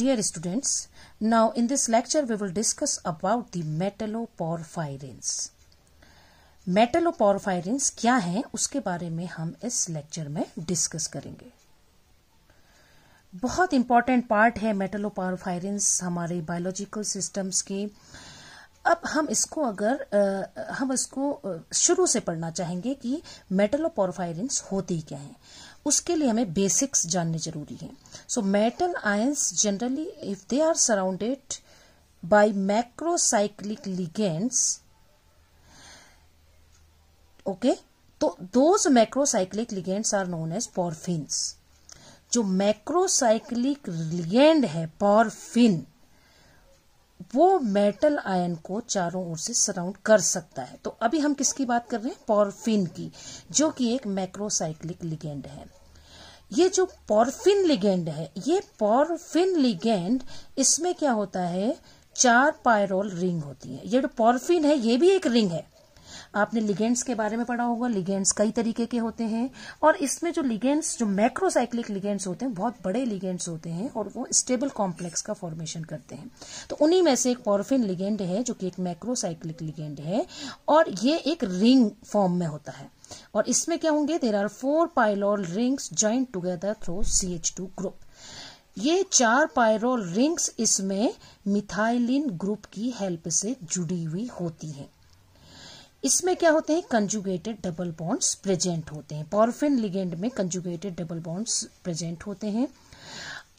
Dear students, now in this lecture we will discuss about the metalloporphyrins metalloporphyrins क्या हैं उसके बारे में हम इस लेक्चर में डिस्कस करेंगे बहुत इंपॉर्टेंट पार्ट है metalloporphyrins हमारे बायोलॉजिकल सिस्टम्स के अब हम इसको अगर आ, हम इसको शुरू से पढ़ना चाहेंगे कि मेटलोपोरफायरिन्स होती क्या है उसके लिए हमें बेसिक्स जानने जरूरी हैं So metal ions generally if they are surrounded by macrocyclic ligands okay so those macrocyclic ligands are known as porphins जो मैक्रोसाइक्लिक लिगेंड है पॉरफिन वो मेटल आयन को चारों ओर से सराउंड कर सकता है तो अभी हम किसकी बात कर रहे हैं पॉरफिन की जो कि एक मैक्रोसाइक्लिक लिगेंड है ये जो पॉर्फिन लिगेंड है ये पॉर्फिन लिगेंड इसमें क्या होता है चार पायरोल रिंग होती है ये जो पॉर्फिन है ये भी एक रिंग है आपने लिगेंड्स के बारे में पढ़ा होगा लिगेंड्स कई तरीके के होते हैं और इसमें जो लिगेंड्स जो मैक्रोसाइक्लिक लिगेंड्स होते हैं बहुत बड़े लिगेंड्स होते हैं और वो स्टेबल कॉम्प्लेक्स का फॉर्मेशन करते हैं तो उन्हीं में से एक पॉर्फिन लिगेंड है जो कि एक मैक्रोसाइक्लिक लिगेंड है और ये एक रिंग फॉर्म में होता है और इसमें क्या होंगे there are four pyrrole rings joint together through C H two group ये चार पायरोल रिंग्स इसमें मिथाइलिन ग्रुप की हेल्प से जुड़ी हुई होती है इसमें क्या होते हैं कंजुगेटेड डबल बॉन्ड्स प्रेजेंट होते हैं पॉर्फिन लिगेंड में कंजुगेटेड डबल बॉन्ड्स प्रेजेंट होते हैं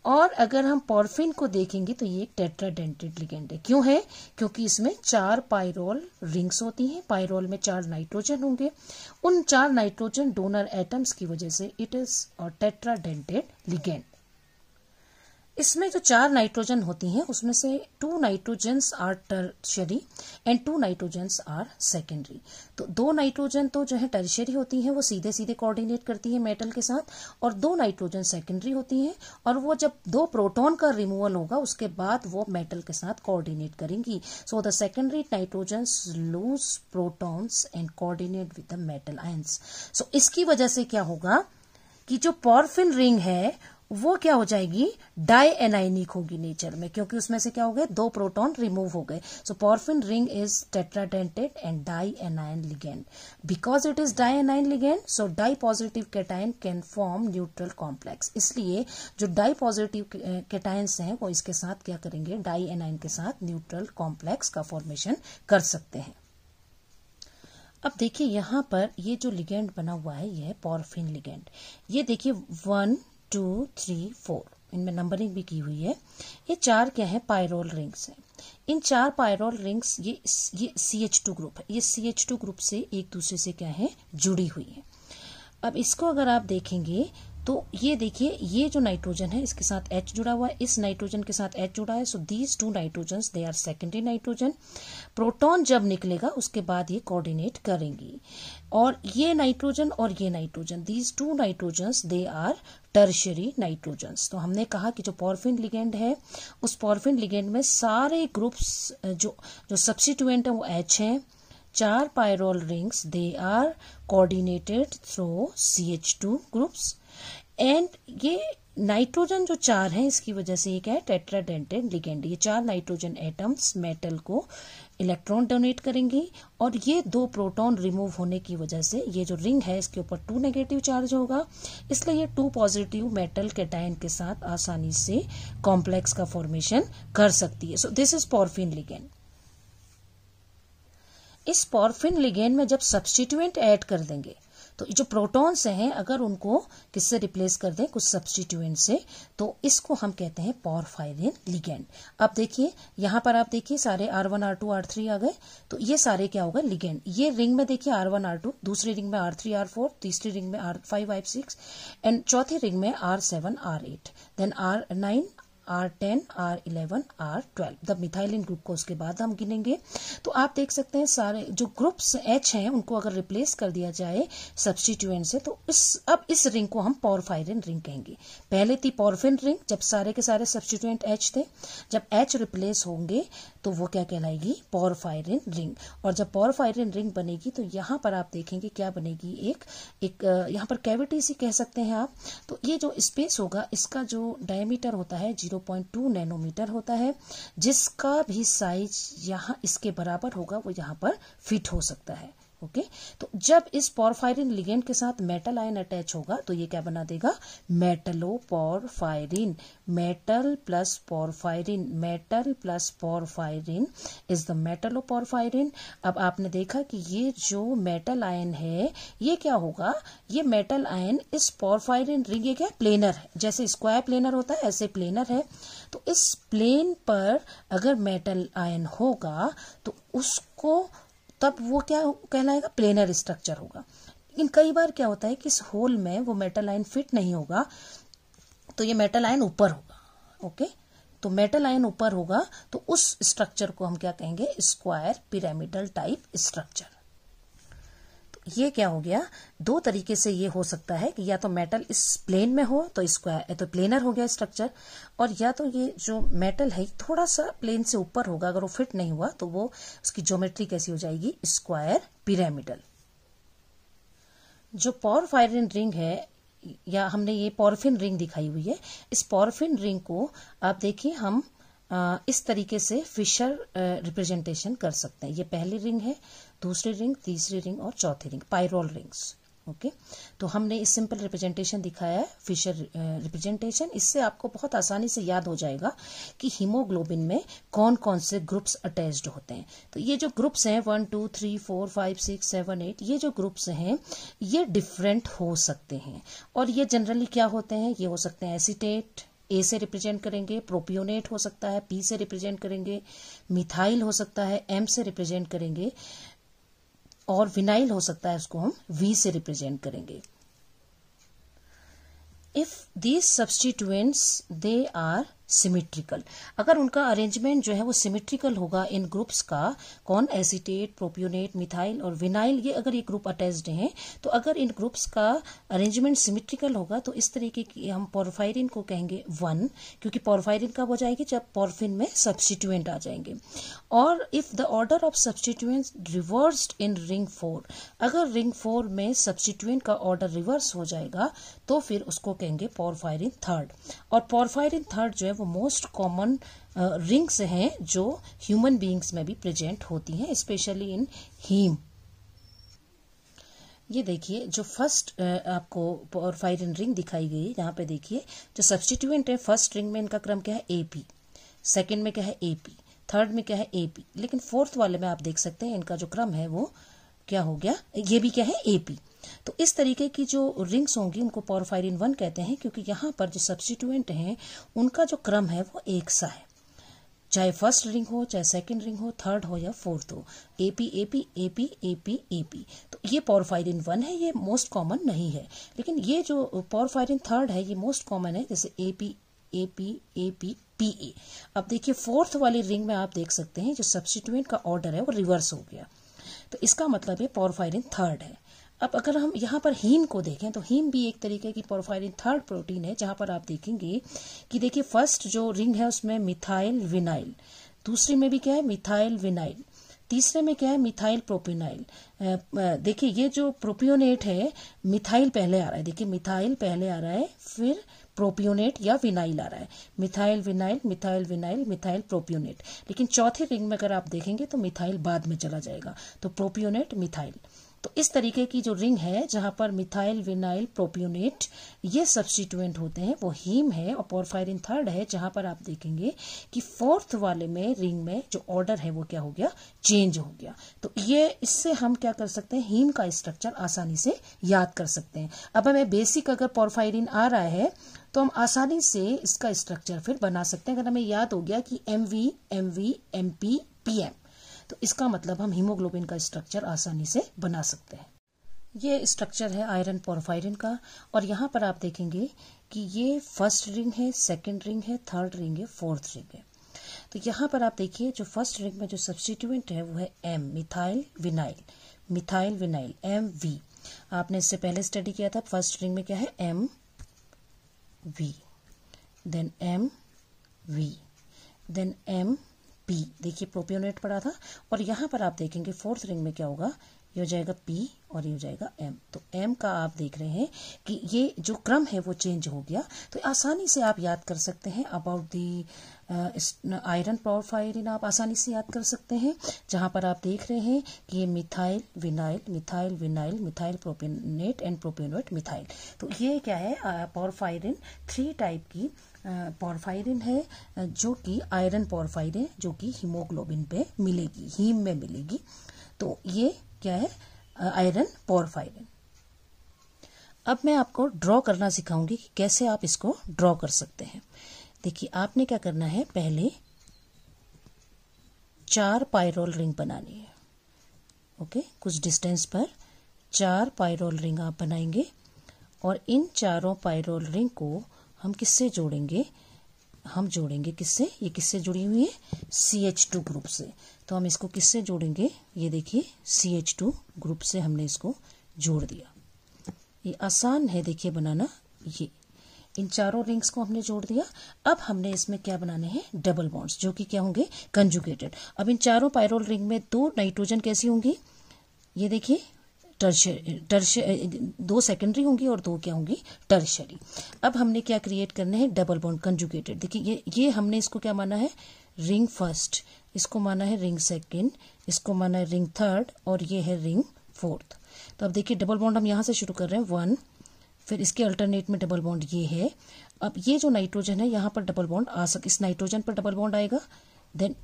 और अगर हम पॉर्फिन को देखेंगे तो ये एक टेट्राडेंटेड लिगेंड है क्यों है क्योंकि इसमें चार पायरोल रिंग्स होती हैं पायरोल में चार नाइट्रोजन होंगे उन चार नाइट्रोजन डोनर एटम्स की वजह से इट इज और टेट्राडेंटेड लिगेंड इसमें जो चार नाइट्रोजन होती हैं उसमें से two nitrogens are tertiary and two nitrogens are secondary तो दो नाइट्रोजन तो जो है टर्शरी होती हैं वो सीधे सीधे कोऑर्डिनेट करती है मेटल के साथ और दो नाइट्रोजन सेकेंडरी होती हैं और वो जब दो प्रोटॉन का रिमूवल होगा उसके बाद वो मेटल के साथ कोऑर्डिनेट करेंगी so the secondary nitrogen lose protons and coordinate with the metal ions so इसकी वजह से क्या होगा कि जो पॉर्फिन रिंग है वो क्या हो जाएगी डाई एनाइनिक होगी नेचर में क्योंकि उसमें से क्या हो गए दो प्रोटॉन रिमूव हो गए so porphin ring is tetradentate and dianion ligand because it is dianion ligand so dipositive cation can form neutral complex इसलिए जो डाई पॉजिटिव केटाइन्स हैं वो इसके साथ क्या करेंगे डाई एनाइन के साथ न्यूट्रल कॉम्प्लेक्स का फॉर्मेशन कर सकते हैं अब देखिए यहां पर ये जो लिगेंड बना हुआ है यह पॉर्फिन लिगेंड ये देखिए वन टू थ्री फोर इनमें नंबरिंग भी की हुई है ये चार क्या है पायरोल रिंग्स है इन चार पायरोल रिंग्स ये ये सी एच टू ग्रुप है ये सी एच टू ग्रुप से एक दूसरे से क्या है जुड़ी हुई है अब इसको अगर आप देखेंगे तो ये देखिए ये जो नाइट्रोजन है इसके साथ एच जुड़ा हुआ है इस नाइट्रोजन के साथ एच जुड़ा है so these two nitrogen they are secondary nitrogen proton जब निकलेगा उसके बाद ये कोऑर्डिनेट करेंगी और ये नाइट्रोजन और ये nitrogen these two nitrogen they are tertiary nitrogen तो हमने कहा कि जो पॉर्फिन लिगेंड है उस पॉर्फिन लिगेंड में सारे ग्रुप्स जो जो सब्सिट्यूएंट है वो एच है चार pyrrole rings they are coordinated through C H two groups and ये नाइट्रोजन जो चार है इसकी वजह से एक है टेट्राडेंटेड लिगेंड ये चार नाइट्रोजन एटम्स मेटल को इलेक्ट्रॉन डोनेट करेंगी और ये दो प्रोटॉन रिमूव होने की वजह से ये जो रिंग है इसके ऊपर टू नेगेटिव चार्ज होगा इसलिए ये टू पॉजिटिव मेटल के टाइन के साथ आसानी से कॉम्प्लेक्स का फॉर्मेशन कर सकती है so this is porphin ligand इस पॉर्फिन लिगेंड में जब सब्सटीट्यूएंट ऐड कर देंगे तो जो प्रोटॉन्स हैं अगर उनको किससे रिप्लेस कर दें कुछ सब्सटीट्यूएंट से तो इसको हम कहते हैं पॉरफायरिन लिगेंड अब देखिए यहाँ पर आप देखिए सारे R one R two R three आ गए तो ये सारे क्या होगा लिगेंड ये रिंग में देखिए आर वन आर टू दूसरी रिंग में आर थ्री आर फोर तीसरी रिंग में R five R six and चौथी रिंग में R seven R eight then R nine R ten R eleven R twelve the methylene group को उसके बाद हम गिनेंगे तो आप देख सकते हैं सारे जो ग्रुप्स एच हैं उनको अगर रिप्लेस कर दिया जाए सब्सटीट्यूएंट से तो इस अब इस रिंग को हम पॉरफायरिन रिंग कहेंगे पहले थी पॉरफिन रिंग जब सारे के सारे सब्सटीट्यूएंट एच थे जब एच रिप्लेस होंगे तो वो क्या कहलाएगी पोरफाइरिन रिंग और जब पोरफाइरिन रिंग बनेगी तो यहाँ पर आप देखेंगे क्या बनेगी एक एक यहाँ पर कैविटी सी कह सकते हैं आप तो ये जो स्पेस होगा इसका जो डायमीटर होता है जीरो 0.2 नैनोमीटर होता है जिसका भी साइज यहाँ इसके बराबर होगा वो यहाँ पर फिट हो सकता है ओके तो जब इस पोरफायरिन लिगेंड के साथ मेटल आयन अटैच होगा तो ये क्या बना देगा metalloporphyrin metal plus porphyrin metal plus porphyrin is the metalloporphyrin अब आपने देखा कि ये जो मेटल आयन है ये क्या होगा ये मेटल आयन इस पोरफायरिन रिंग ये क्या प्लेनर है जैसे स्क्वायर प्लेनर होता है ऐसे प्लेनर है तो इस प्लेन पर अगर मेटल आयन होगा तो उसको तब वो क्या कहलाएगा प्लेनर स्ट्रक्चर होगा लेकिन कई बार क्या होता है कि इस होल में वो मेटल लाइन फिट नहीं होगा तो ये मेटल आयन ऊपर होगा ओके तो मेटल आयन ऊपर होगा तो उस स्ट्रक्चर को हम क्या कहेंगे स्क्वायर पिरामिडल टाइप स्ट्रक्चर ये क्या हो गया दो तरीके से ये हो सकता है कि या तो मेटल इस प्लेन में हो तो स्क्वायर तो प्लेनर हो गया स्ट्रक्चर और या तो ये जो मेटल है थोड़ा सा प्लेन से ऊपर होगा अगर वो फिट नहीं हुआ तो वो उसकी ज्योमेट्री कैसी हो जाएगी स्क्वायर पिरामिडल जो पॉरफायरिन रिंग है या हमने ये पॉरफिन रिंग दिखाई हुई है इस पॉर्फिन रिंग को आप देखिए हम इस तरीके से फिशर रिप्रेजेंटेशन कर सकते हैं ये पहली रिंग है दूसरी रिंग तीसरी रिंग और चौथी रिंग पायरोल रिंग्स ओके तो हमने इस सिंपल रिप्रेजेंटेशन दिखाया है फिशर रिप्रेजेंटेशन इससे आपको बहुत आसानी से याद हो जाएगा कि हीमोग्लोबिन में कौन कौन से ग्रुप्स अटैच्ड होते हैं तो ये जो ग्रुप्स हैं one two three four five six seven eight ये जो ग्रुप्स हैं ये डिफरेंट हो सकते हैं और ये जनरली क्या होते हैं ये हो सकते हैं एसिटेट ए से रिप्रेजेंट करेंगे प्रोपियोनेट हो सकता है पी से रिप्रेजेंट करेंगे मिथाइल हो सकता है एम से रिप्रेजेंट करेंगे और विनाइल हो सकता है उसको हम वी से रिप्रेजेंट करेंगे if these substituents they are symmetrical अगर उनका अरेंजमेंट जो है वो सिमेट्रिकल होगा इन ग्रुप्स का कौन एसिटेट प्रोप्योनेट मिथाइल और विनाइल ये अगर ये ग्रुप अटैच्ड हैं तो अगर इन ग्रुप्स का अरेंजमेंट सिमेट्रिकल होगा तो इस तरीके की हम पोरफायरिन को कहेंगे वन क्योंकि पोरफायरिन कब हो जाएगी जब पोरफिन में सब्सिट्यूएंट आ जाएंगे और if the order of substituent reversed in ring four अगर रिंग फोर में सब्सिट्यूएंट का ऑर्डर रिवर्स हो जाएगा तो फिर उसको कहेंगे पोरफायरिन थर्ड और पोरफायरिन थर्ड जो है वो मोस्ट कॉमन रिंग्स हैं जो ह्यूमन बीइंग्स में भी प्रेजेंट होती हैं स्पेशली इन हीम ये देखिए जो फर्स्ट uh, आपको पोरफाइरिन रिंग दिखाई गई है यहाँ पे देखिए जो सब्सटीट्यूएंट है फर्स्ट रिंग में इनका क्रम क्या है एपी सेकेंड में क्या है एपी थर्ड में क्या है एपी लेकिन फोर्थ वाले में आप देख सकते हैं इनका जो क्रम है वो क्या हो गया ये भी क्या है एपी तो इस तरीके की जो रिंग्स होंगी उनको पोरफायरिन वन कहते हैं क्योंकि यहाँ पर जो सब्सटीट्यूएंट हैं उनका जो क्रम है वो एक सा है चाहे फर्स्ट रिंग हो चाहे सेकंड रिंग हो थर्ड हो या फोर्थ हो A P A P A P A P A P तो ये पोरफायरिन वन है ये मोस्ट कॉमन नहीं है लेकिन ये जो पोरफायरिन थर्ड है ये मोस्ट कॉमन है जैसे A P A P A P P A अब देखिए फोर्थ वाली रिंग में आप देख सकते हैं जो सब्सिट्यूएंट का ऑर्डर है वो रिवर्स हो गया तो इसका मतलब है पोरफायरिन थर्ड है अब अगर हम यहाँ पर हीम को देखें तो हीम भी एक तरीके की पोरफायरिन थर्ड प्रोटीन है जहाँ पर आप देखेंगे कि देखिए फर्स्ट जो रिंग है उसमें मिथाइल विनाइल दूसरी में भी क्या है मिथाइल विनाइल तीसरे में क्या है मिथाइल प्रोपिनाइल देखिए ये जो प्रोपियोनेट है मिथाइल पहले आ रहा है देखिए मिथाइल पहले आ रहा है फिर प्रोपियोनेट या विनाइल आ रहा है methyl vinyl methyl vinyl methyl propionate लेकिन चौथे रिंग में अगर आप देखेंगे तो मिथाइल बाद में चला जाएगा तो प्रोपियोनेट मिथाइल तो इस तरीके की जो रिंग है जहां पर मिथाइल विनाइल प्रोप्यूनेट ये सब्सटीट्यूएंट होते हैं वो हीम है और पोरफायरिन थर्ड है जहां पर आप देखेंगे कि फोर्थ वाले में रिंग में जो ऑर्डर है वो क्या हो गया चेंज हो गया तो ये इससे हम क्या कर सकते हैं हीम का स्ट्रक्चर आसानी से याद कर सकते हैं अब हमें बेसिक अगर पोरफायरिन आ रहा है तो हम आसानी से इसका स्ट्रक्चर फिर बना सकते हैं अगर हमें याद हो गया कि M V M V M P P M तो इसका मतलब हम हीमोग्लोबिन का स्ट्रक्चर आसानी से बना सकते हैं ये स्ट्रक्चर है आयरन पोरफायरन का और यहाँ पर आप देखेंगे कि ये फर्स्ट रिंग है सेकेंड रिंग है थर्ड रिंग है फोर्थ रिंग है तो यहाँ पर आप देखिए जो फर्स्ट रिंग में जो सब्सिट्यूएंट है वो है M methyl vinyl methyl vinyl M V आपने इससे पहले स्टडी किया था फर्स्ट रिंग में क्या है M V then M V then M P देखिए प्रोपियोनेट पड़ा था और यहाँ पर आप देखेंगे फोर्थ रिंग में क्या होगा ये हो जाएगा पी और ये हो जाएगा एम तो एम का आप देख रहे हैं कि ये जो क्रम है वो चेंज हो गया तो आसानी से आप याद कर सकते हैं अबाउट दी आयरन प्रोफाइलिन आप आसानी से याद कर सकते हैं जहाँ पर आप देख रहे हैं कि ये methyl vinyl methyl vinyl methyl propionate and propionate methyl तो ये क्या है पोरफाइरिन थ्री टाइप की पोरफायरिन है जो कि आयरन पोरफायरिन है जो कि हीमोग्लोबिन पे मिलेगी हीम में मिलेगी तो ये क्या है आयरन पोरफायरिन अब मैं आपको ड्रॉ करना सिखाऊंगी कि कैसे आप इसको ड्रॉ कर सकते हैं देखिए आपने क्या करना है पहले चार पायरोल रिंग बनानी है ओके कुछ डिस्टेंस पर चार पायरोल रिंग आप बनाएंगे और इन चारों पायरोल रिंग को हम किससे जोड़ेंगे हम जोड़ेंगे किससे ये किससे जुड़ी हुई है सी एच टू ग्रुप से तो हम इसको किससे जोड़ेंगे ये देखिए सी एच टू ग्रुप से हमने इसको जोड़ दिया ये आसान है देखिए बनाना ये इन चारों रिंग्स को हमने जोड़ दिया अब हमने इसमें क्या बनाने हैं डबल बॉन्ड्स जो कि क्या होंगे कंजुकेटेड अब इन चारों पायरोल रिंग में दो नाइट्रोजन कैसी होंगी ये देखिए टर्शरी दो सेकेंडरी होंगी और दो क्या होंगी टर्शरी अब हमने क्या क्रिएट करने हैं डबल बॉन्ड कंजुगेटेड देखिए ये ये हमने इसको क्या माना है रिंग फर्स्ट इसको माना है रिंग सेकेंड इसको माना है रिंग थर्ड और ये है रिंग फोर्थ तो अब देखिए डबल बॉन्ड हम यहाँ से शुरू कर रहे हैं वन फिर इसके अल्टरनेट में डबल बॉन्ड ये है अब ये जो नाइट्रोजन है यहाँ पर डबल बॉन्ड आ सक इस नाइट्रोजन पर डबल बॉन्ड आएगा देन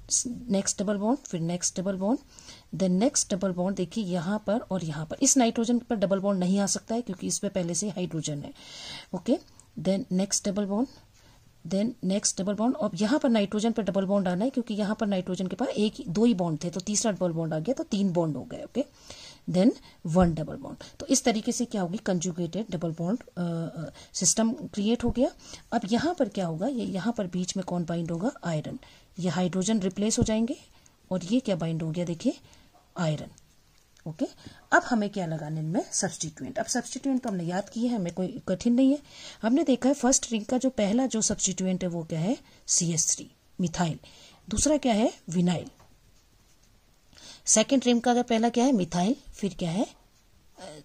नेक्स्ट डबल बॉन्ड फिर next double bond then next double bond देखिए यहां पर और यहां पर इस नाइट्रोजन पर डबल बॉन्ड नहीं आ सकता है क्योंकि इस पर पहले से हाइड्रोजन है okay then next double bond then next double bond अब यहाँ पर नाइट्रोजन पर डबल बॉन्ड आना है क्योंकि यहां पर नाइट्रोजन के पास एक दो ही बॉन्ड थे तो तीसरा डबल बॉन्ड आ गया तो तीन बॉन्ड हो गए okay then one double bond तो इस तरीके से क्या होगी conjugated double bond system create हो गया अब यहां पर क्या होगा ये पर बीच में कौन बाइंड होगा आयरन ये हाइड्रोजन रिप्लेस हो जाएंगे और ये क्या बाइंड हो गया देखिए आयरन ओके अब हमें क्या लगाना है इनमें सब्सटीट्यूएंट अब सब्सटीट्यूएंट तो हमने याद किए हैं हमें कोई कठिन नहीं है हमने देखा है फर्स्ट रिंग का जो पहला जो सब्सटीट्यूएंट है वो क्या है सी एस थ्री मिथाइल दूसरा क्या है विनाइल सेकेंड रिंग का पहला क्या है मिथाइल फिर क्या है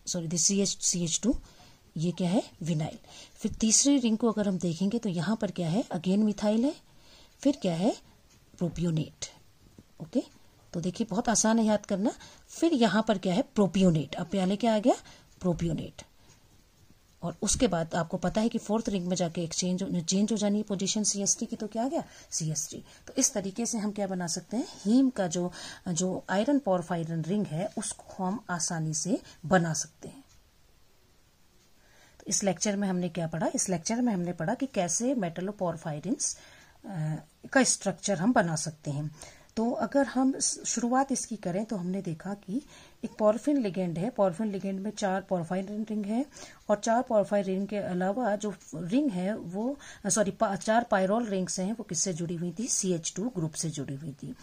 sorry this C H C H two ये क्या है विनाइल फिर तीसरी रिंग को अगर हम देखेंगे तो यहां पर क्या है अगेन मिथाइल है फिर क्या है प्रोपियोनेट ओके तो देखिए बहुत आसान है याद करना फिर यहां पर क्या है प्रोपियोनेट अब प्याले क्या आ गया प्रोपियोनेट और उसके बाद आपको पता है कि फोर्थ रिंग में जाके एक्सचेंज चेंज हो जानी है सीएसटी की तो क्या आ गया सीएसटी तो इस तरीके से हम क्या बना सकते हैं हीम का जो जो आयरन पॉरफाइरन रिंग है उसको हम आसानी से बना सकते हैं तो इस लेक्चर में हमने क्या पढ़ा इस लेक्चर में हमने पढ़ा कि कैसे मेटलो पॉरफाइरिन्स का स्ट्रक्चर हम बना सकते हैं तो अगर हम शुरुआत इसकी करें तो हमने देखा कि एक पॉरफिन लिगेंड है पॉरफिन लिगेंड में चार पॉरफाइन रिंग है और चार पॉरफाइन रिंग के अलावा जो रिंग है वो सॉरी पा, चार पायरोल रिंग्स हैं वो किससे जुड़ी हुई थी सी एच टू ग्रुप से जुड़ी हुई थी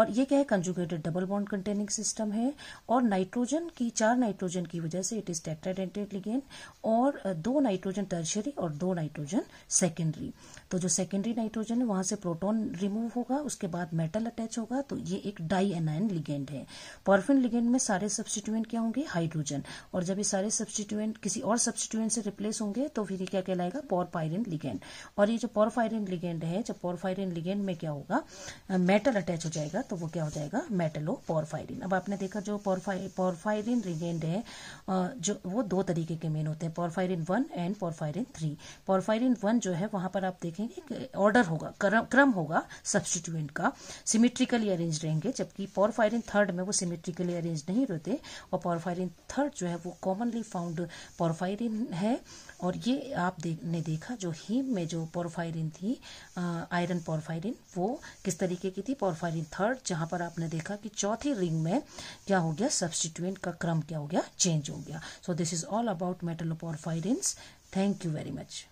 और ये क्या है conjugated double bond containing system है और नाइट्रोजन की चार नाइट्रोजन की वजह से इट इज टेट्राडेंटेड लिगेंड और दो नाइट्रोजन टर्शरी और दो नाइट्रोजन सेकेंडरी तो जो सेकेंडरी नाइट्रोजन है वहां से प्रोटोन रिमूव होगा उसके बाद मेटल अटैच होगा तो ये एक डाई एनाइन लिगेंड है पॉरफिन लिगेंड में सारे सब्सिट्यूएंट क्या होंगे हाइड्रोजन और जब ये सारे सब्सिट्यूएंट किसी और सब्सिट्यूएंट से रिप्लेस होंगे तो फिर ये क्या कहलाएगा पॉरफायरिन लिगेंड और ये जो पॉरफायरिन लिगेंड है जब पॉरफायरिन लिगेंड में क्या होगा मेटल अटैच हो जाएगा तो वो क्या हो जाएगा मेटलो पॉरफायरिन अब आपने देखा जो पॉरफायरिन लिगेंड है जो वो दो तरीके के मेन होते हैं porphyrin one and porphyrin three porphyrin one जो है वहां पर आप देखेंगे ऑर्डर होगा क्रम होगा सब्सिट्यूएंट का सिमेट्रिकली अरेंज रहेंगे जबकि पॉरफायरिन थर्ड में वो सिमेट्रिकली अरेंज नहीं जो थे और पोरफायरिन थर्ड जो है वो कॉमनली फाउंड पोरफायरिन है और ये आप दे, ने देखा जो हीम में जो पोरफायरिन थी आयरन पोरफायरिन वो किस तरीके की थी पोरफायरिन थर्ड जहाँ पर आपने देखा कि चौथी रिंग में क्या हो गया सब्सटीट्यूएंट का क्रम क्या हो गया चेंज हो गया so this is all about metalloporphyrins thank you very much